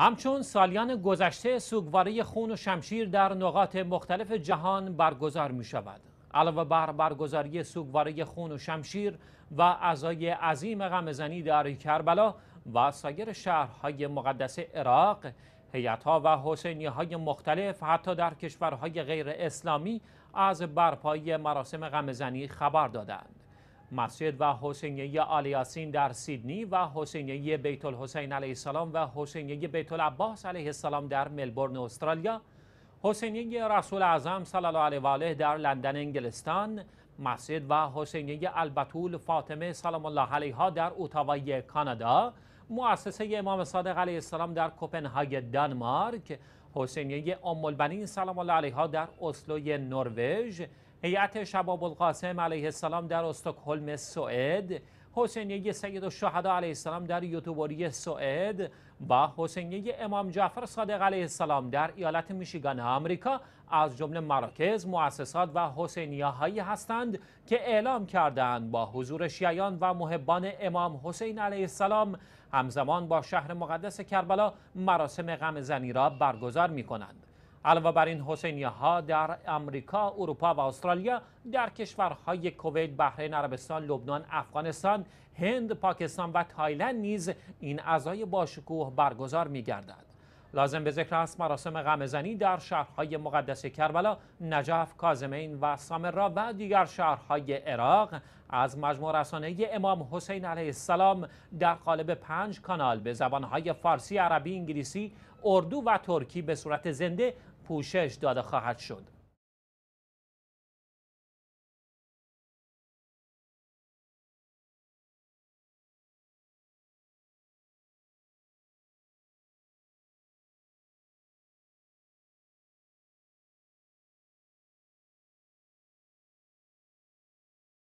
همچون سالیان گذشته سوگواری خون و شمشیر در نقاط مختلف جهان برگزار می شود. علاوه بر برگزاری سوگواری خون و شمشیر و اعضای عظیم غمزنی در کربلا و سایر شهرهای مقدس عراق هیئت‌ها و های مختلف حتی در کشورهای غیر اسلامی از برپایی مراسم غمزنی خبر دادند. مسجد و حسینیه آلیاسین در سیدنی و حسینیه بیت الحسین علیه السلام و حسینیه بیت العباس علیه السلام در ملبورن استرالیا حسینیه رسول اعظم صلی الله علیه و آله در لندن انگلستان مسجد و حسینیه البتول فاطمه سلام الله علیها در اوتاوا کانادا مؤسسه امام صادق علیه السلام در کوپنهاگ دانمارک حسینیه ام البنین سلام الله علیها در اسلوی نروژ هیئت شباب القاسم علیه السلام در استکهلم سوئد حسینیه سید الشهدا علیه السلام در یوتوبوری سوئد و حسینیه امام جعفر صادق علیه السلام در ایالت میشیگان آمریکا از جمله مراکز، مؤسسات و حسینیه هایی هستند که اعلام کردند با حضور شیعیان و محبان امام حسین علیه السلام همزمان با شهر مقدس کربلا مراسم غم زنی را برگزار می کنند. علاوه بر این حسینی ها در امریکا، اروپا و استرالیا در کشورهای کویت، بحرین، عربستان، لبنان، افغانستان، هند، پاکستان و تایلند نیز این اعضای باشکوه برگزار می گردد. لازم به ذکر است مراسم غمزنی در شهرهای مقدس کربلا، نجف، کازمین و سامرا و دیگر شهرهای عراق از مجموع رسانه امام حسین علیه السلام در قالب پنج کانال به زبانهای فارسی، عربی، انگلیسی، اردو و ترکی به صورت زنده پوشش داده خواهد شد